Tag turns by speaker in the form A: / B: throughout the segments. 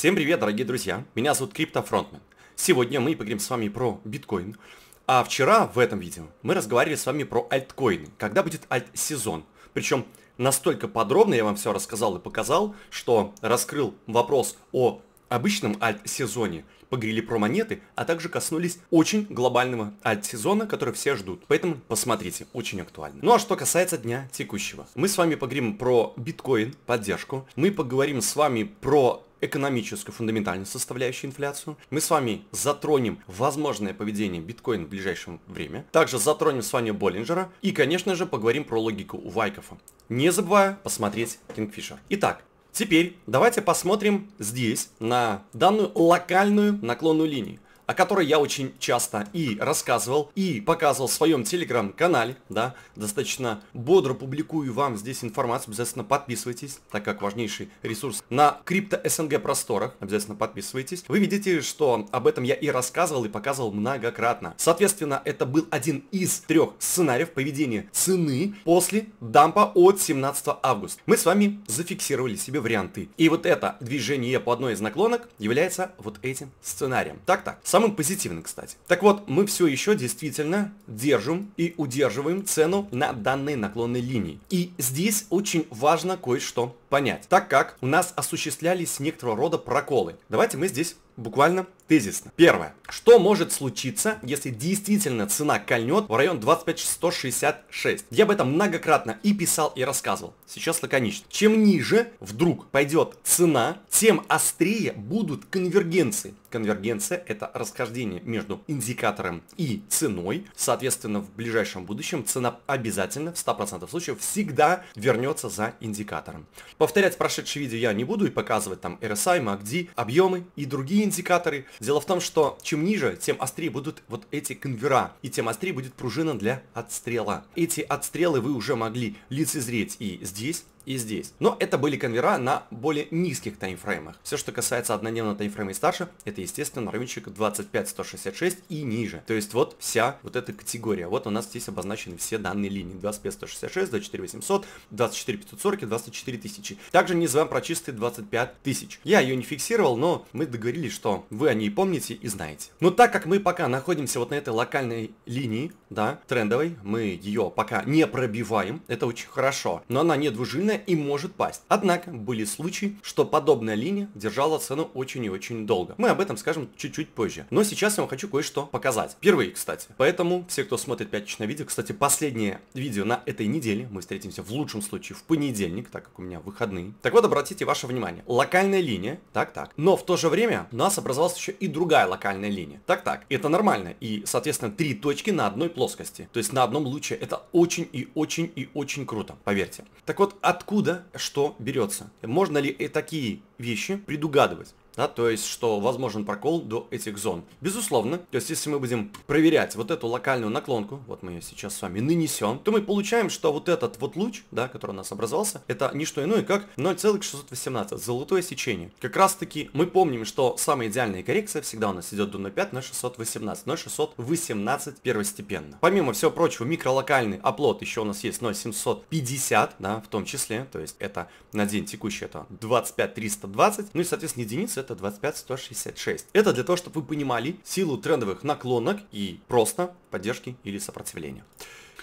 A: Всем привет, дорогие друзья! Меня зовут Криптофронтмен. Сегодня мы поговорим с вами про биткоин. А вчера в этом видео мы разговаривали с вами про альткоины, когда будет альт-сезон. Причем настолько подробно я вам все рассказал и показал, что раскрыл вопрос о обычном альт-сезоне, поговорили про монеты, а также коснулись очень глобального альт-сезона, который все ждут. Поэтому посмотрите, очень актуально. Ну а что касается дня текущего. Мы с вами поговорим про биткоин, поддержку. Мы поговорим с вами про экономическую фундаментальную составляющую инфляцию. Мы с вами затронем возможное поведение биткоина в ближайшем время. Также затронем с вами Боллинджера. И, конечно же, поговорим про логику у Вайкофа. Не забывая посмотреть Kingfisher. Итак, Теперь давайте посмотрим здесь на данную локальную наклонную линию о которой я очень часто и рассказывал, и показывал в своем телеграм-канале, да, достаточно бодро публикую вам здесь информацию, обязательно подписывайтесь, так как важнейший ресурс на крипто-СНГ просторах, обязательно подписывайтесь. Вы видите, что об этом я и рассказывал, и показывал многократно. Соответственно, это был один из трех сценариев поведения цены после дампа от 17 августа. Мы с вами зафиксировали себе варианты. И вот это движение по одной из наклонок является вот этим сценарием. Так-так. Самым позитивным, кстати. Так вот, мы все еще действительно держим и удерживаем цену на данной наклонной линии. И здесь очень важно кое-что понять, так как у нас осуществлялись некоторого рода проколы. Давайте мы здесь буквально тезисно. Первое. Что может случиться, если действительно цена кольнет в район 25166? Я об этом многократно и писал, и рассказывал. Сейчас лаконично. Чем ниже вдруг пойдет цена, тем острее будут конвергенции. Конвергенция – это расхождение между индикатором и ценой. Соответственно, в ближайшем будущем цена обязательно в 100% случаев всегда вернется за индикатором. Повторять прошедшие видео я не буду и показывать там RSI, MACD, объемы и другие индикаторы. Дело в том, что чем ниже, тем острее будут вот эти конвера, и тем острее будет пружина для отстрела. Эти отстрелы вы уже могли лицезреть и здесь, и здесь. Но это были конвера на более низких таймфреймах. Все, что касается однодневного таймфрейма и старше, это, естественно, рыночек 25-166 и ниже. То есть вот вся вот эта категория. Вот у нас здесь обозначены все данные линии. 25-166, 24-800, 24-540 и 24 тысячи. Также не забываем про чистые 25 тысяч. Я ее не фиксировал, но мы договорились, что вы о ней помните и знаете. Но так как мы пока находимся вот на этой локальной линии, да, трендовой, мы ее пока не пробиваем, это очень хорошо. Но она не двужильная, линия и может пасть. Однако были случаи, что подобная линия держала цену очень и очень долго. Мы об этом скажем чуть-чуть позже. Но сейчас я вам хочу кое-что показать. Впервые, кстати. Поэтому все, кто смотрит пятничное видео, кстати, последнее видео на этой неделе, мы встретимся в лучшем случае в понедельник, так как у меня выходные. Так вот, обратите ваше внимание. Локальная линия, так-так. Но в то же время у нас образовалась еще и другая локальная линия. Так-так. Это нормально. И, соответственно, три точки на одной плоскости. То есть на одном луче. Это очень и очень и очень круто, поверьте. Так вот, от откуда что берется. Можно ли и такие вещи предугадывать? Да, то есть, что возможен прокол до этих зон. Безусловно, то есть, если мы будем проверять вот эту локальную наклонку, вот мы ее сейчас с вами нанесем, то мы получаем, что вот этот вот луч, да, который у нас образовался, это не что иное, как 0,618, золотое сечение. Как раз таки мы помним, что самая идеальная коррекция всегда у нас идет до 0,5 на 618, 0,618 первостепенно. Помимо всего прочего, микролокальный оплот еще у нас есть 0,750, да, в том числе, то есть это на день текущий это 25,320, ну и, соответственно, единицы это 25-166. Это для того, чтобы вы понимали силу трендовых наклонок и просто поддержки или сопротивления.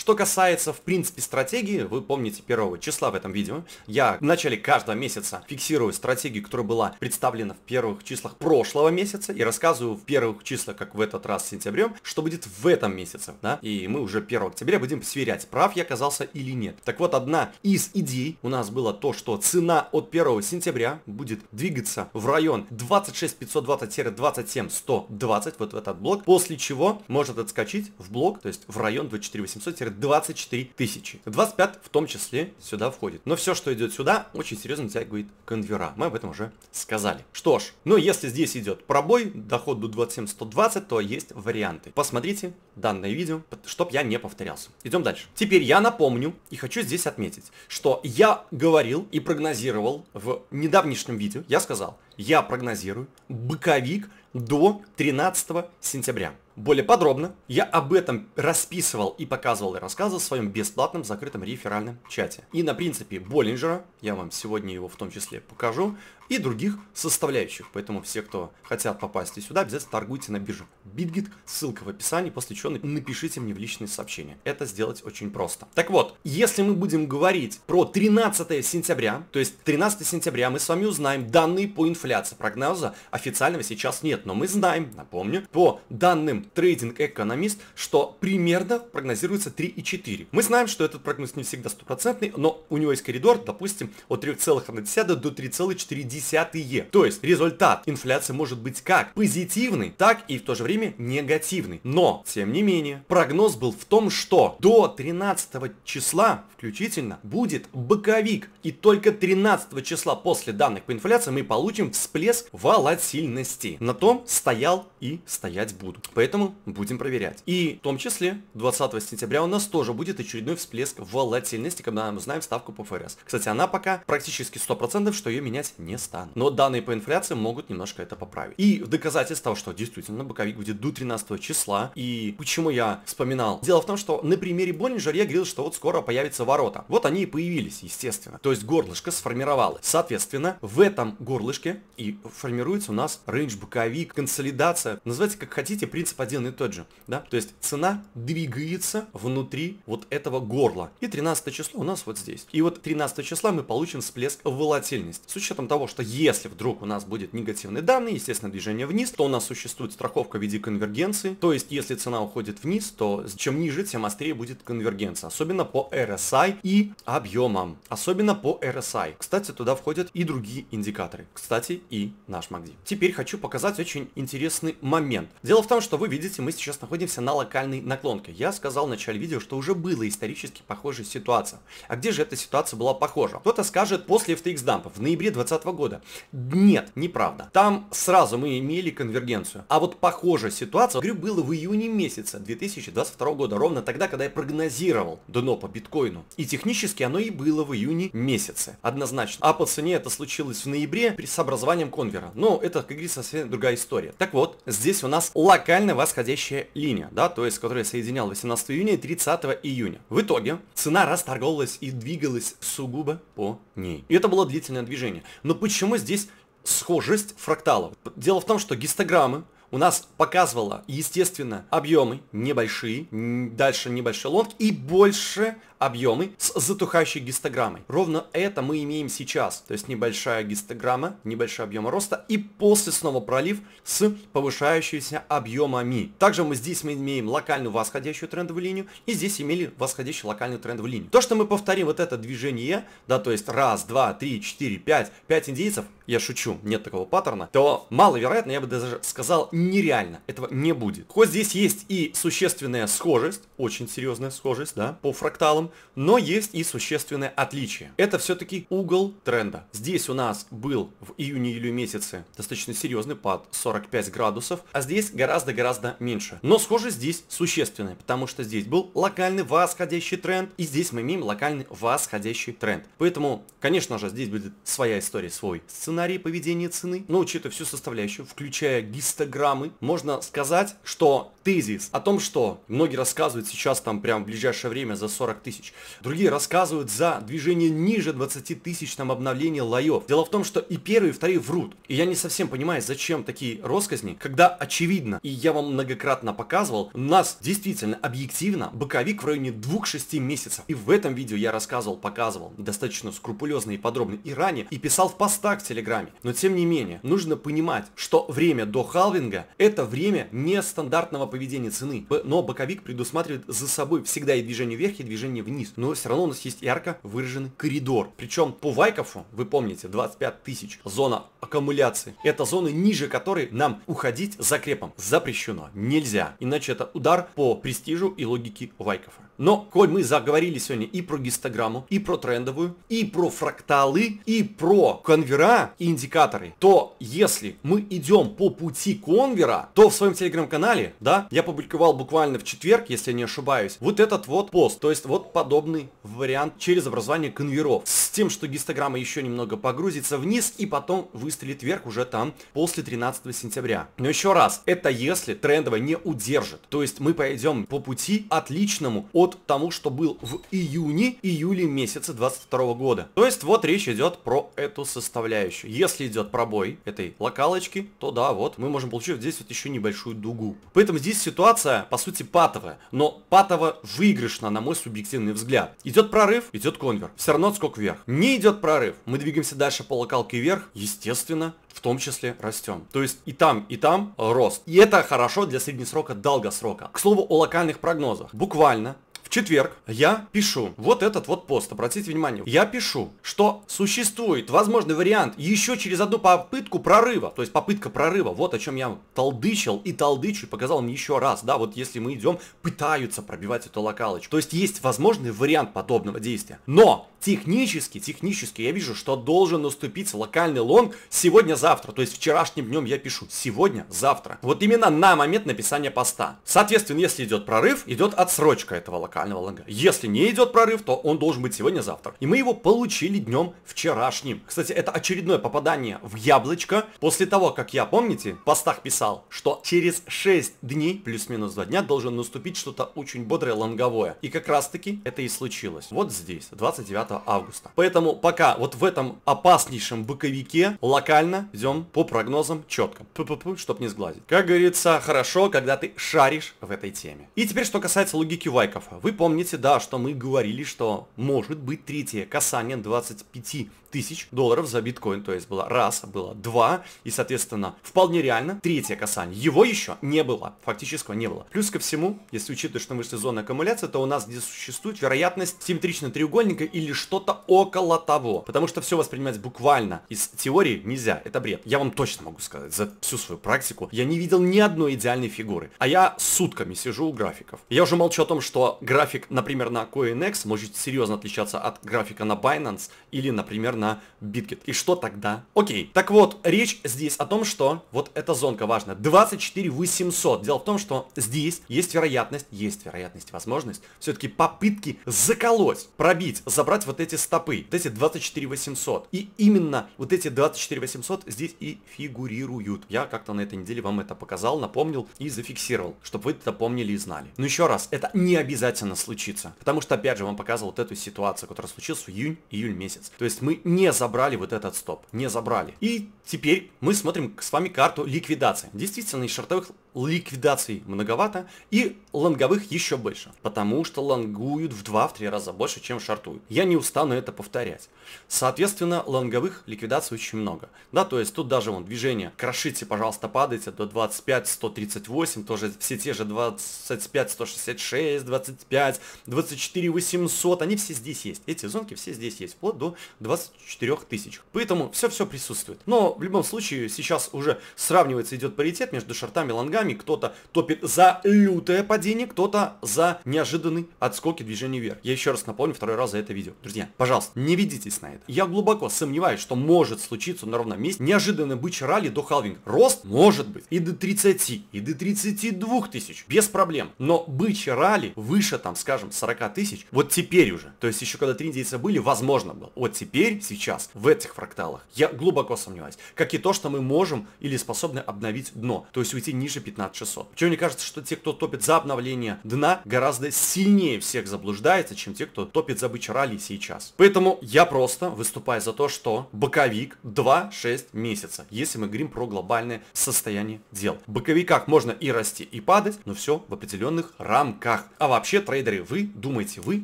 A: Что касается, в принципе, стратегии, вы помните первого числа в этом видео, я в начале каждого месяца фиксирую стратегию, которая была представлена в первых числах прошлого месяца и рассказываю в первых числах, как в этот раз сентябрем, что будет в этом месяце, да, и мы уже 1 октября будем сверять, прав я оказался или нет. Так вот, одна из идей у нас была то, что цена от 1 сентября будет двигаться в район 26 520-27 120, вот в этот блок, после чего может отскочить в блок, то есть в район 24 800 например, 24 тысячи. 25 в том числе сюда входит. Но все, что идет сюда, очень серьезно тягивает конвера. Мы об этом уже сказали. Что ж, ну если здесь идет пробой, доход до 27120, то есть варианты. Посмотрите данное видео, чтоб я не повторялся. Идем дальше. Теперь я напомню и хочу здесь отметить, что я говорил и прогнозировал в недавнешнем видео, я сказал, я прогнозирую боковик до 13 сентября. Более подробно я об этом расписывал и показывал и рассказывал в своем бесплатном закрытом реферальном чате. И на принципе Боллинджера, я вам сегодня его в том числе покажу, и других составляющих. Поэтому все, кто хотят попасть и сюда, обязательно торгуйте на бирже BitGit, ссылка в описании, после чего напишите мне в личные сообщения. Это сделать очень просто. Так вот, если мы будем говорить про 13 сентября, то есть 13 сентября мы с вами узнаем данные по инфляции. Прогноза официального сейчас нет, но мы знаем, напомню, по данным Trading Economist, что примерно прогнозируется 3,4. Мы знаем, что этот прогноз не всегда стопроцентный, но у него есть коридор, допустим, от 3,1 до 3,4 десятые. То есть результат инфляции может быть как позитивный, так и в то же время негативный. Но, тем не менее, прогноз был в том, что до 13 числа включительно будет боковик. И только 13 числа после данных по инфляции мы получим всплеск волатильности. На том стоял и стоять буду. Поэтому будем проверять. И в том числе 20 сентября у нас тоже будет очередной всплеск волатильности, когда мы узнаем ставку по ФРС. Кстати, она пока практически 100%, что ее менять не стоит станут. Но данные по инфляции могут немножко это поправить. И в доказательство того, что действительно боковик будет до 13 числа, и почему я вспоминал. Дело в том, что на примере Боллинджера я говорил, что вот скоро появятся ворота. Вот они и появились, естественно. То есть горлышко сформировалось. Соответственно, в этом горлышке и формируется у нас рейндж боковик, консолидация. Называйте как хотите, принцип один и тот же. Да? То есть цена двигается внутри вот этого горла. И 13 число у нас вот здесь. И вот 13 числа мы получим всплеск волатильности. С учетом того, что если вдруг у нас будет негативные данные, естественно, движение вниз, то у нас существует страховка в виде конвергенции. То есть, если цена уходит вниз, то чем ниже, тем острее будет конвергенция. Особенно по RSI и объемам. Особенно по RSI. Кстати, туда входят и другие индикаторы. Кстати, и наш MACD. Теперь хочу показать очень интересный момент. Дело в том, что вы видите, мы сейчас находимся на локальной наклонке. Я сказал в начале видео, что уже была исторически похожая ситуация. А где же эта ситуация была похожа? Кто-то скажет, после FTX дампа в ноябре 2020 года года. Нет, неправда. Там сразу мы имели конвергенцию. А вот похожая ситуация, говорю, было в июне месяце 2022 года, ровно тогда, когда я прогнозировал дно по биткоину. И технически оно и было в июне месяце, однозначно. А по цене это случилось в ноябре при сообразованием конвера. Но это, как говорится, совсем другая история. Так вот, здесь у нас локальная восходящая линия, да, то есть, которая соединяла 18 июня и 30 июня. В итоге цена расторговалась и двигалась сугубо по ней. И это было длительное движение. Но почему почему здесь схожесть фракталов? Дело в том, что гистограммы у нас показывала, естественно, объемы небольшие, дальше небольшой лонг и больше объемы с затухающей гистограммой. Ровно это мы имеем сейчас. То есть небольшая гистограмма, небольшой объем роста и после снова пролив с повышающимися объемами. Также мы здесь мы имеем локальную восходящую трендовую линию и здесь имели восходящую локальную трендовую линию. То, что мы повторим вот это движение, да, то есть раз, два, три, четыре, пять, пять индейцев, я шучу, нет такого паттерна, то маловероятно, я бы даже сказал, нереально. Этого не будет. Хоть здесь есть и существенная схожесть, очень серьезная схожесть, да, по фракталам, но есть и существенное отличие. Это все-таки угол тренда. Здесь у нас был в июне-июле месяце достаточно серьезный пад 45 градусов, а здесь гораздо-гораздо меньше. Но схожесть здесь существенная, потому что здесь был локальный восходящий тренд, и здесь мы имеем локальный восходящий тренд. Поэтому, конечно же, здесь будет своя история, свой сценарий, сценарии поведения цены, но ну, учитывая всю составляющую, включая гистограммы, можно сказать, что тезис о том, что многие рассказывают сейчас там прям в ближайшее время за 40 тысяч, другие рассказывают за движение ниже 20 тысяч там обновление лоев. Дело в том, что и первые, и вторые врут. И я не совсем понимаю, зачем такие росказни, когда очевидно, и я вам многократно показывал, у нас действительно объективно боковик в районе 2-6 месяцев. И в этом видео я рассказывал, показывал достаточно скрупулезно и подробно и ранее, и писал в постах в Телеграм Телеграме. Но тем не менее, нужно понимать, что время до халвинга это время нестандартного поведения цены. Но боковик предусматривает за собой всегда и движение вверх, и движение вниз. Но все равно у нас есть ярко выраженный коридор. Причем по Вайкофу, вы помните, 25 тысяч, зона аккумуляции. Это зона, ниже которой нам уходить закрепом запрещено. Нельзя. Иначе это удар по престижу и логике Вайкофа. Но, коль мы заговорили сегодня и про гистограмму, и про трендовую, и про фракталы, и про конвера и индикаторы, то если мы идем по пути конвера, то в своем телеграм-канале, да, я публиковал буквально в четверг, если я не ошибаюсь, вот этот вот пост, то есть вот подобный вариант через образование конверов, с тем, что гистограмма еще немного погрузится вниз и потом выстрелит вверх уже там после 13 сентября. Но еще раз, это если трендовая не удержит, то есть мы пойдем по пути отличному от вот тому, что был в июне-июле месяце 22 года. То есть вот речь идет про эту составляющую. Если идет пробой этой локалочки, то да, вот мы можем получить здесь вот еще небольшую дугу. Поэтому здесь ситуация, по сути, патовая. Но патово выигрышно, на мой субъективный взгляд. Идет прорыв, идет конвер. Все равно отскок вверх. Не идет прорыв. Мы двигаемся дальше по локалке вверх. Естественно, в том числе растем. То есть и там, и там рост. И это хорошо для среднесрока, долгосрока. К слову о локальных прогнозах. Буквально четверг я пишу вот этот вот пост, обратите внимание, я пишу, что существует возможный вариант еще через одну попытку прорыва, то есть попытка прорыва, вот о чем я толдычил и толдычу, и показал им еще раз, да, вот если мы идем, пытаются пробивать эту локалочку, то есть есть возможный вариант подобного действия, но технически, технически я вижу, что должен наступить локальный лонг сегодня-завтра, то есть вчерашним днем я пишу сегодня-завтра, вот именно на момент написания поста, соответственно, если идет прорыв, идет отсрочка этого локала, локального ЛНГ. Если не идет прорыв, то он должен быть сегодня-завтра. И мы его получили днем вчерашним. Кстати, это очередное попадание в яблочко. После того, как я, помните, в постах писал, что через 6 дней, плюс-минус 2 дня, должен наступить что-то очень бодрое лонговое. И как раз-таки это и случилось. Вот здесь, 29 августа. Поэтому пока вот в этом опаснейшем боковике локально идем по прогнозам четко. Пу-пу-пу, чтоб не сглазить. Как говорится, хорошо, когда ты шаришь в этой теме. И теперь, что касается логики вайков. Вы вы помните, да, что мы говорили, что может быть третье касание 25 тысяч долларов за биткоин. То есть было раз, было два, и, соответственно, вполне реально третье касание. Его еще не было, фактического не было. Плюс ко всему, если учитывать, что мы вышли зона аккумуляции, то у нас здесь существует вероятность симметричного треугольника или что-то около того. Потому что все воспринимать буквально из теории нельзя, это бред. Я вам точно могу сказать, за всю свою практику я не видел ни одной идеальной фигуры. А я сутками сижу у графиков. Я уже молчу о том, что график, например, на CoinX может серьезно отличаться от графика на Binance или, например, на биткет. И что тогда? Окей. Так вот, речь здесь о том, что вот эта зонка важна. 24 800. Дело в том, что здесь есть вероятность, есть вероятность, возможность, все-таки попытки заколоть, пробить, забрать вот эти стопы, вот эти 24 800. И именно вот эти 24 800 здесь и фигурируют. Я как-то на этой неделе вам это показал, напомнил и зафиксировал, чтобы вы это помнили и знали. Но еще раз, это не обязательно случится. Потому что, опять же, вам показывал вот эту ситуацию, которая случилась в июнь-июль месяц. То есть мы не забрали вот этот стоп, не забрали. И теперь мы смотрим с вами карту ликвидации. Действительно, из шортовых ликвидаций многовато и лонговых еще больше, потому что лонгуют в 2-3 раза больше, чем шортуют. Я не устану это повторять. Соответственно, лонговых ликвидаций очень много. Да, то есть тут даже вон движение «крошите, пожалуйста, падайте» до 25-138, тоже все те же 25-166, 25, 24-800, они все здесь есть. Эти зонки все здесь есть, вплоть до 24 4000. Поэтому все-все присутствует. Но в любом случае сейчас уже сравнивается, идет паритет между шортами и лонгами. Кто-то топит за лютое падение, кто-то за неожиданный отскоки движения вверх. Я еще раз напомню второй раз за это видео. Друзья, пожалуйста, не ведитесь на это. Я глубоко сомневаюсь, что может случиться на ровном месте неожиданный бычий ралли до халвинга. Рост может быть и до 30, и до 32 тысяч. Без проблем. Но бычий ралли выше там, скажем, 40 тысяч, вот теперь уже. То есть еще когда три индейца были, возможно было. Вот теперь сейчас, в этих фракталах, я глубоко сомневаюсь. Как и то, что мы можем или способны обновить дно, то есть уйти ниже 15600. Причем мне кажется, что те, кто топит за обновление дна, гораздо сильнее всех заблуждается, чем те, кто топит за бычь ралли сейчас. Поэтому я просто выступаю за то, что боковик 2-6 месяца, если мы говорим про глобальное состояние дел. В боковиках можно и расти, и падать, но все в определенных рамках. А вообще, трейдеры, вы думаете, вы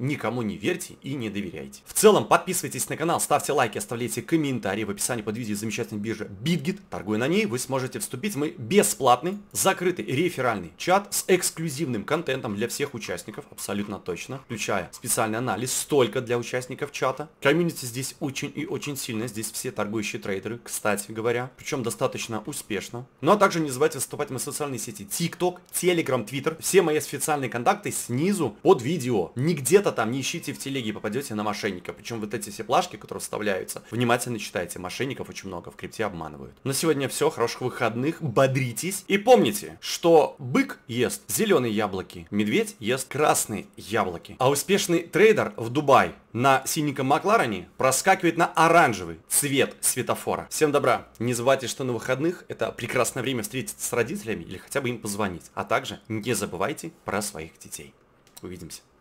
A: никому не верьте и не доверяете? В целом, подписывайтесь на канал, ставьте ставьте лайки, оставляйте комментарии в описании под видео замечательной биржи Bitget Торгуя на ней, вы сможете вступить в мой бесплатный, закрытый реферальный чат с эксклюзивным контентом для всех участников, абсолютно точно, включая специальный анализ только для участников чата. Комьюнити здесь очень и очень сильно, здесь все торгующие трейдеры, кстати говоря, причем достаточно успешно. Ну а также не забывайте вступать в мои социальные сети TikTok, Telegram, Twitter, все мои официальные контакты снизу под видео. Не где-то там, не ищите в телеге, попадете на мошенника. Причем вот эти все плашки, которые вставляют выставляются. Внимательно читайте, мошенников очень много, в крипте обманывают. На сегодня все, хороших выходных, бодритесь. И помните, что бык ест зеленые яблоки, медведь ест красные яблоки. А успешный трейдер в Дубай на синеньком Макларене проскакивает на оранжевый цвет светофора. Всем добра. Не забывайте, что на выходных это прекрасное время встретиться с родителями или хотя бы им позвонить. А также не забывайте про своих детей. Увидимся.